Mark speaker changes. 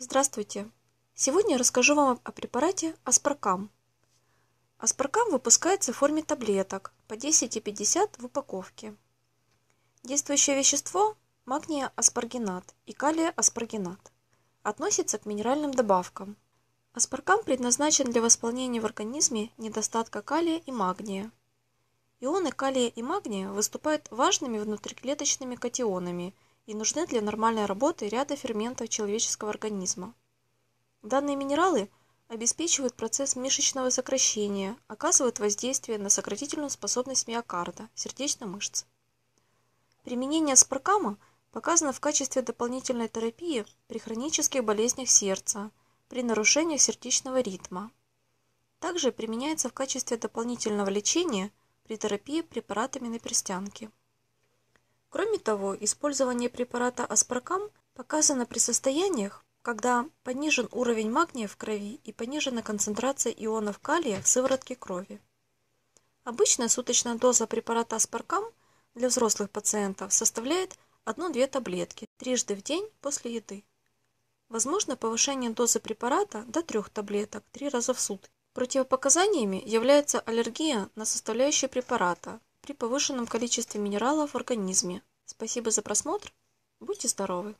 Speaker 1: Здравствуйте! Сегодня я расскажу вам о препарате Аспаркам. Аспаркам выпускается в форме таблеток по 10,50 в упаковке. Действующее вещество – магния аспаргинат и калия аспаргинат. Относится к минеральным добавкам. Аспаркам предназначен для восполнения в организме недостатка калия и магния. Ионы калия и магния выступают важными внутриклеточными катионами – и нужны для нормальной работы ряда ферментов человеческого организма. Данные минералы обеспечивают процесс мышечного сокращения, оказывают воздействие на сократительную способность миокарда, сердечной мышцы. Применение спаркама показано в качестве дополнительной терапии при хронических болезнях сердца, при нарушениях сердечного ритма. Также применяется в качестве дополнительного лечения при терапии препаратами на перстянке. Кроме того, использование препарата аспаркам показано при состояниях, когда понижен уровень магния в крови и понижена концентрация ионов калия в сыворотке крови. Обычная суточная доза препарата аспаркам для взрослых пациентов составляет 1-2 таблетки трижды в день после еды. Возможно повышение дозы препарата до 3 таблеток 3 раза в сутки. Противопоказаниями является аллергия на составляющие препарата, при повышенном количестве минералов в организме. Спасибо за просмотр. Будьте здоровы!